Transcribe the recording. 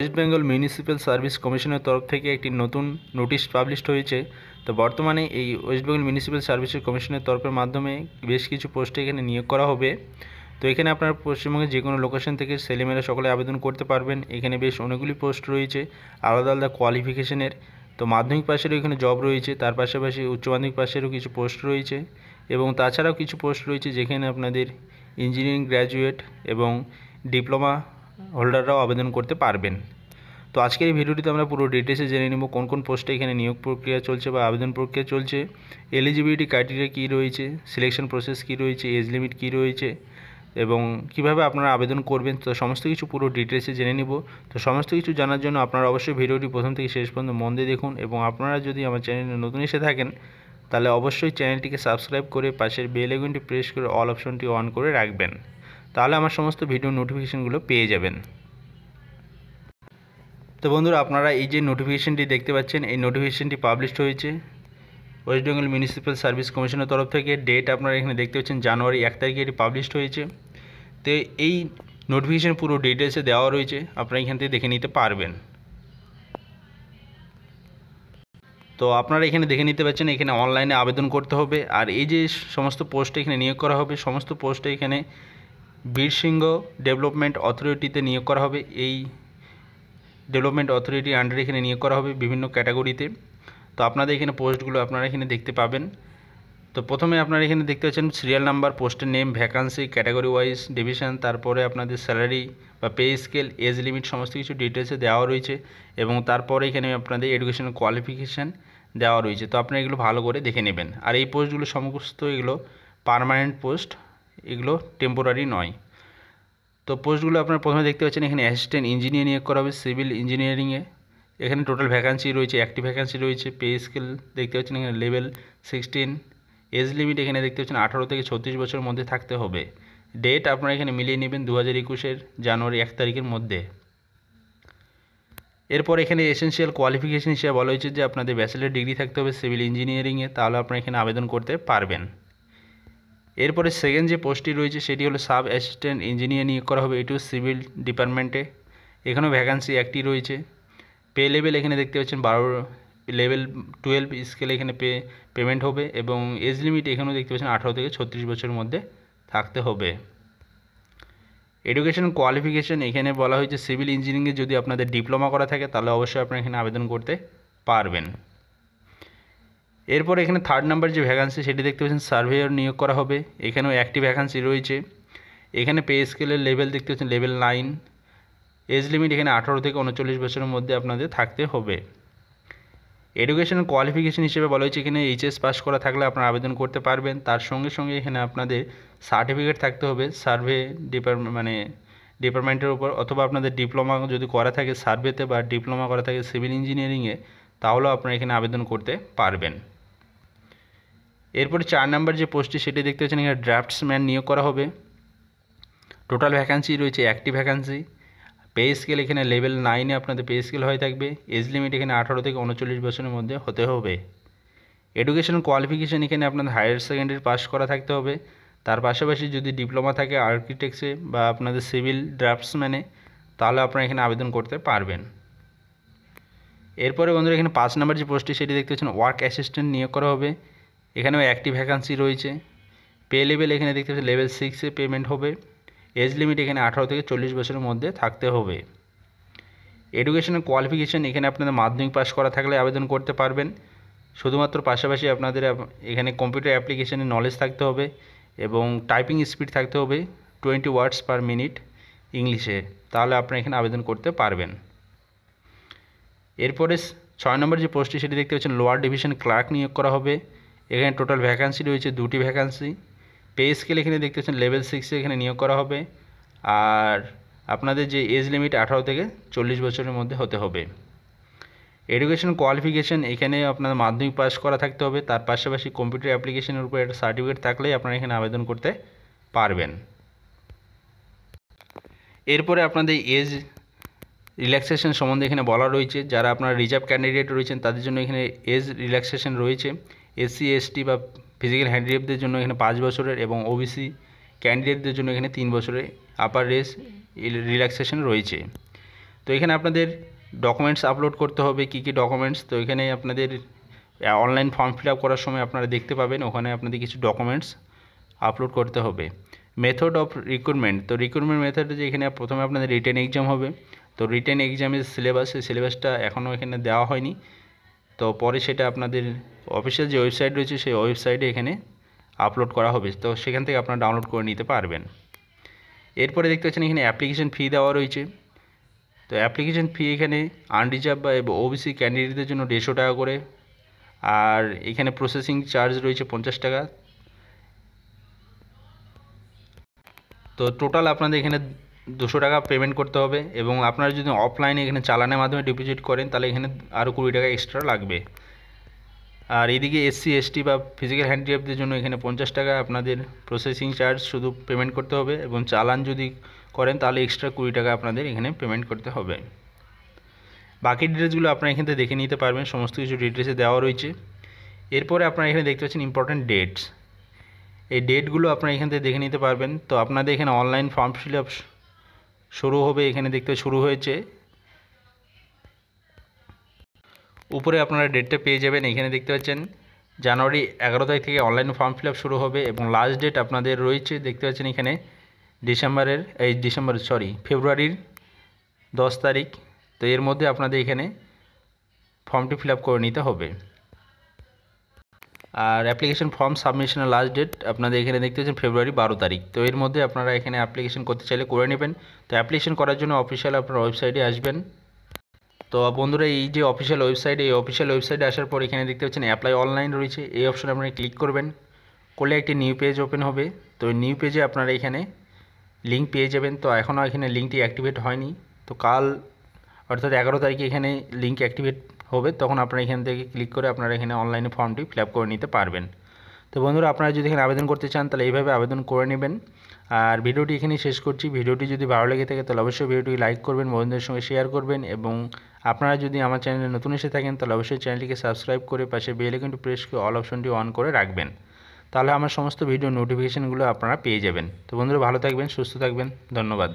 West Bengal municipal service কমিশনের তরফ থেকে একটি নতুন নোটিশ পাবলিশড হয়েছে তো বর্তমানে এই ওয়েস্ট বেঙ্গল মিউনিসিপ্যাল সার্ভিসের কমিশনের তরফের মাধ্যমে বেশ কিছু পোস্টে এখানে নিয়োগ করা হবে তো এখানে আপনারা পশ্চিমবঙ্গের যে কোনো লোকেশন থেকে ছেলেমেয়েরা সকলে আবেদন করতে পারবেন এখানে বেশ অনেকগুলি পোস্ট রয়েছে আলাদা আলাদা কোয়ালিফিকেশনের তো মাধ্যমিক পাশেরও এখানে জব রয়েছে তার পাশাপাশি উচ্চ মাধ্যমিক পাশেরও কিছু পোস্ট রয়েছে এবং তাছাড়াও কিছু পোস্ট রয়েছে যেখানে আপনাদের ইঞ্জিনিয়ারিং গ্র্যাজুয়েট এবং ডিপ্লোমা হোল্ডাররাও আবেদন করতে পারবেন তো আজকের এই ভিডিওটিতে আমরা পুরো ডিটেলসে জেনে নেব কোন কোন পোস্টে এখানে নিয়োগ প্রক্রিয়া চলছে বা আবেদন প্রক্রিয়া চলছে এলিজিবিলিটি ক্রাইটেরিয়া কী রয়েছে সিলেকশন প্রসেস কী রয়েছে এজ লিমিট কী রয়েছে এবং কিভাবে আপনারা আবেদন করবেন তো সমস্ত কিছু পুরো ডিটেলসে জেনে নিব তো সমস্ত কিছু জানার জন্য আপনারা অবশ্যই ভিডিওটি প্রথম থেকে শেষ পর্যন্ত মন দিয়ে দেখুন এবং আপনারা যদি আমার চ্যানেলে নতুন এসে থাকেন তাহলে অবশ্যই চ্যানেলটিকে সাবস্ক্রাইব করে পাশের বেল আইকনটি প্রেস করে অল অপশনটি অন করে রাখবেন তাহলে আমার সমস্ত ভিডিও নোটিফিকেশানগুলো পেয়ে যাবেন তো বন্ধুরা আপনারা এই যে নোটিফিকেশানটি দেখতে পাচ্ছেন এই নোটিফিকেশানটি পাবলিশড হয়েছে ওয়েস্ট বেঙ্গল মিউনিসিপ্যাল সার্ভিস কমিশনের তরফ থেকে ডেট আপনারা এখানে দেখতে পাচ্ছেন জানুয়ারি এক তারিখে এটি পাবলিশড হয়েছে তো এই নোটিফিকেশান পুরো ডিটেলসে দেওয়া রয়েছে আপনারা এখান থেকে দেখে নিতে পারবেন তো আপনারা এখানে দেখে নিতে পারছেন এখানে অনলাইনে আবেদন করতে হবে আর এই যে সমস্ত পোস্ট এখানে নিয়োগ করা হবে সমস্ত পোস্টে এখানে বীরসিংহ ডেভেলপমেন্ট অথরিটিতে নিয়োগ করা হবে এই ডেভেলপমেন্ট অথরিটির আন্ডারে এখানে নিয়োগ করা হবে বিভিন্ন ক্যাটাগরিতে তো আপনাদের এখানে পোস্টগুলো আপনারা এখানে দেখতে পাবেন তো প্রথমে আপনারা এখানে দেখতে পাচ্ছেন সিরিয়াল নাম্বার পোস্টের name vacancy category wise division তারপরে আপনাদের স্যালারি বা পে স্কেল এজ লিমিট সমস্ত কিছু ডিটেলসে দেওয়া রয়েছে এবং তারপরে এখানে আপনাদের এডুকেশন কোয়ালিফিকেশান দেওয়া রয়েছে তো আপনারা এগুলো ভালো করে দেখে নেবেন আর এই পোস্টগুলো সমস্ত এগুলো পারমানেন্ট পোস্ট এগুলো টেম্পোরারি নয় তো পোস্টগুলো আপনারা প্রথমে দেখতে পাচ্ছেন এখানে অ্যাসিস্ট্যান্ট ইঞ্জিনিয়ার নিয়োগ করা হবে সিভিল ইঞ্জিনিয়ারিংয়ে এখানে টোটাল ভ্যাকান্সি রয়েছে একটি ভ্যাকান্সি রয়েছে পে স্কেল দেখতে পাচ্ছেন এখানে লেভেল সিক্সটিন এজ লিমিট এখানে দেখতে পাচ্ছেন আঠারো থেকে ছত্রিশ বছরের মধ্যে থাকতে হবে ডেট আপনারা এখানে মিলিয়ে নেবেন দু হাজার একুশের জানুয়ারি এক তারিখের মধ্যে এরপর এখানে এসেন্সিয়াল কোয়ালিফিকেশন হিসেবে বলা হয়েছে যে আপনাদের ব্যাচেলার ডিগ্রি থাকতে হবে সিভিল ইঞ্জিনিয়ারিংয়ে তাহলে আপনারা এখানে আবেদন করতে পারবেন এরপরে সেকেন্ড যে পোস্টটি রয়েছে সেটি হলো সাব অ্যাসিস্ট্যান্ট ইঞ্জিনিয়ার নিয়োগ করা হবে এটিও সিভিল ডিপার্টমেন্টে এখানেও ভ্যাকান্সি একটি রয়েছে পে লেভেল এখানে দেখতে পাচ্ছেন বারো লেভেল টুয়েলভ স্কেলে এখানে পে পেমেন্ট হবে এবং এজ লিমিট এখানেও দেখতে পাচ্ছেন আঠারো থেকে ছত্রিশ বছরের মধ্যে থাকতে হবে এডুকেশন কোয়ালিফিকেশন এখানে বলা হয়েছে সিভিল ইঞ্জিনিয়ারিংয়ে যদি আপনাদের ডিপ্লোমা করা থাকে তাহলে অবশ্যই আপনারা এখানে আবেদন করতে পারবেন এরপর এখানে থার্ড নাম্বার যে ভ্যাকান্সি সেটি দেখতে পাচ্ছেন সার্ভেয়ার নিয়োগ করা হবে এখানেও একটি ভ্যাকান্সি রয়েছে এখানে পে স্কেলের লেভেল দেখতে পাচ্ছেন লেভেল নাইন এজ লিমিট এখানে আঠারো থেকে উনচল্লিশ বছরের মধ্যে আপনাদের থাকতে হবে এডুকেশন কোয়ালিফিকেশন হিসেবে বলা হয়েছে এখানে এইচএস পাস করা থাকলে আপনারা আবেদন করতে পারবেন তার সঙ্গে সঙ্গে এখানে আপনাদের সার্টিফিকেট থাকতে হবে সার্ভে ডিপার্টমেন্ট মানে ডিপার্টমেন্টের উপর অথবা আপনাদের ডিপ্লোমা যদি করা থাকে সার্ভেতে বা ডিপ্লোমা করা থাকে সিভিল ইঞ্জিনিয়ারিংয়ে তাহলেও আপনারা এখানে আবেদন করতে পারবেন এরপরে চার নাম্বার যে পোস্টটি সেটি দেখতে পাচ্ছেন এখানে ড্রাফটসম্যান নিয়োগ করা হবে টোটাল ভ্যাকান্সি রয়েছে একটি ভ্যাকান্সি পে স্কেল এখানে লেভেল নাইনে আপনাদের পে স্কেল হয়ে থাকবে এজ লিমিট এখানে আঠারো থেকে উনচল্লিশ বছরের মধ্যে হতে হবে এডুকেশন কোয়ালিফিকেশান এখানে আপনার হায়ার সেকেন্ডারি পাস করা থাকতে হবে তার পাশাপাশি যদি ডিপ্লোমা থাকে আর্কিটেক্সে বা আপনাদের সিভিল ড্রাফটসম্যানে তাহলে আপনারা এখানে আবেদন করতে পারবেন এরপরে বন্ধুরা এখানে পাঁচ নাম্বার যে পোস্টটি সেটি দেখতে পাচ্ছেন ওয়ার্ক অ্যাসিস্ট্যান্ট নিয়োগ করা হবে এখানেও একটি ভ্যাকান্সি রয়েছে পে লেভেল এখানে দেখতে পাচ্ছি লেভেল সিক্সে পেমেন্ট হবে এজ লিমিট এখানে আঠারো থেকে চল্লিশ বছরের মধ্যে থাকতে হবে এডুকেশনের কোয়ালিফিকেশান এখানে আপনাদের মাধ্যমিক পাস করা থাকলে আবেদন করতে পারবেন শুধুমাত্র পাশাপাশি আপনাদের এখানে কম্পিউটার অ্যাপ্লিকেশানের নলেজ থাকতে হবে এবং টাইপিং স্পিড থাকতে হবে টোয়েন্টি ওয়ার্ডস পার মিনিট ইংলিশে তাহলে আপনারা এখানে আবেদন করতে পারবেন এরপরে ছয় নম্বর যে পোস্টটি সেটি দেখতে পাচ্ছেন লোয়ার ডিভিশন ক্লার্ক নিয়োগ করা হবে এখানে টোটাল ভ্যাকান্সি রয়েছে দুটি ভ্যাকান্সি পে স্কেল এখানে দেখতে পাচ্ছেন লেভেল সিক্সে এখানে নিয়োগ করা হবে আর আপনাদের যে এজ লিমিট আঠারো থেকে চল্লিশ বছরের মধ্যে হতে হবে এডুকেশন কোয়ালিফিকেশান এখানে আপনার মাধ্যমিক পাস করা থাকতে হবে তার পাশাপাশি কম্পিউটার অ্যাপ্লিকেশনের উপর একটা সার্টিফিকেট থাকলেই আপনারা এখানে আবেদন করতে পারবেন এরপরে আপনাদের এজ রিল্যাক্সেশন সম্বন্ধে এখানে বলা রয়েছে যারা আপনার রিজার্ভ ক্যান্ডিডেট রয়েছেন তাদের জন্য এখানে এজ রিল্যাক্সেশন রয়েছে এসসি এসটি বা ফিজিক্যাল হ্যান্ডিক্যাপদের জন্য এখানে পাঁচ বছরের এবং ওবিসি ক্যান্ডিডেটদের জন্য এখানে তিন বছরের আপার রেস রিল্যাক্সেশন রয়েছে তো এখানে আপনাদের ডকুমেন্টস আপলোড করতে হবে কি কি ডকুমেন্টস তো এখানে আপনাদের অনলাইন ফর্ম ফিল করার সময় আপনারা দেখতে পাবেন ওখানে আপনাদের কিছু ডকুমেন্টস আপলোড করতে হবে মেথড অফ রিক্রুটমেন্ট তো রিক্রুটমেন্ট মেথড যে এখানে প্রথমে আপনাদের রিটেন এক্সাম হবে তো রিটেন এক্সামের সিলেবাস সেই সিলেবাসটা এখনও এখানে দেওয়া হয়নি তো পরে সেটা আপনাদের অফিসের যে ওয়েবসাইট রয়েছে সেই ওয়েবসাইটে এখানে আপলোড করা হবে তো সেখান থেকে আপনারা ডাউনলোড করে নিতে পারবেন এরপরে দেখতে পাচ্ছেন এখানে অ্যাপ্লিকেশন ফি দেওয়া রয়েছে তো অ্যাপ্লিকেশন ফি এখানে আনরিজার্ভ বা ওবিসি ক্যান্ডিডেটদের জন্য দেড়শো টাকা করে আর এখানে প্রসেসিং চার্জ রয়েছে পঞ্চাশ টাকা তো টোটাল আপনাদের এখানে দুশো টাকা পেমেন্ট করতে হবে এবং আপনারা যদি অফলাইনে এখানে চালানের মাধ্যমে ডিপোজিট করেন তাহলে এখানে আরও কুড়ি টাকা এক্সট্রা লাগবে আর এদিকে এসসি এসটি বা ফিজিক্যাল হ্যান্ডিক্যাপদের জন্য এখানে পঞ্চাশ টাকা আপনাদের প্রসেসিং চার্জ শুধু পেমেন্ট করতে হবে এবং চালান যদি করেন তাহলে এক্সট্রা কুড়ি টাকা আপনাদের এখানে পেমেন্ট করতে হবে বাকি ডিটেলসগুলো আপনারা এখান থেকে দেখে নিতে পারবেন সমস্ত কিছু ডিটেলসে দেওয়া রয়েছে এরপরে আপনারা এখানে দেখতে পাচ্ছেন ইম্পর্ট্যান্ট ডেটস এই ডেটগুলো আপনারা এখান থেকে দেখে নিতে পারবেন তো আপনাদের এখানে অনলাইন ফর্ম ফিল আপ শুরু হবে এখানে দেখতে শুরু হয়েছে উপরে আপনারা ডেটটা পেয়ে যাবেন এখানে দেখতে পাচ্ছেন জানুয়ারি এগারো তারিখ থেকে অনলাইন ফর্ম ফিল শুরু হবে এবং লাস্ট ডেট আপনাদের রয়েছে দেখতে পাচ্ছেন এখানে ডিসেম্বরের এই ডিসেম্বর সরি ফেব্রুয়ারির দশ তারিখ তো এর মধ্যে আপনাদের এখানে ফর্মটি ফিল করে নিতে হবে আর অ্যাপ্লিকেশন ফর্ম সাবমিশনের লাস্ট ডেট আপনাদের এখানে দেখতে পাচ্ছেন ফেব্রুয়ারি বারো তারিখ তো এর মধ্যে আপনারা এখানে অ্যাপ্লিকেশন করতে চাইলে করে নেবেন তো অ্যাপ্লিকেশন করার জন্য অফিসিয়াল আপনার ওয়েবসাইটে আসবেন তো বন্ধুরা এই যে অফিসিয়াল ওয়েবসাইট এই অফিসিয়াল ওয়েবসাইটে আসার পর এখানে দেখতে পাচ্ছেন অ্যাপ্লাই অনলাইন রয়েছে এই অপশানে আপনারা ক্লিক করবেন করলে একটি নিউ পেজ ওপেন হবে তো নিউ পেজে আপনারা এখানে লিঙ্ক পেয়ে যাবেন তো এখনও এখানে লিঙ্কটি অ্যাক্টিভেট হয়নি তো কাল অর্থাৎ এগারো তারিখে এখানে লিঙ্ক অ্যাক্টিভেট হবে তখন আপনারা এখান থেকে ক্লিক করে আপনারা এখানে অনলাইনে ফর্মটি ফিল করে নিতে পারবেন তো বন্ধুরা আপনারা যদি এখানে আবেদন করতে চান তাহলে এইভাবে আবেদন করে নেবেন আর ভিডিওটি এখানেই শেষ করছি ভিডিওটি যদি ভালো লেগে থাকে তাহলে অবশ্যই ভিডিওটি লাইক করবেন বন্ধুদের সঙ্গে শেয়ার করবেন এবং আপনারা যদি আমার চ্যানেলে নতুন এসে থাকেন তাহলে অবশ্যই চ্যানেলটিকে সাবস্ক্রাইব করে পাশে বেল আইকনটি প্রেস করে অল অপশনটি অন করে রাখবেন তাহলে আমার সমস্ত ভিডিও নোটিফিকেশানগুলো আপনারা পেয়ে যাবেন তো বন্ধুরা ভালো থাকবেন সুস্থ থাকবেন ধন্যবাদ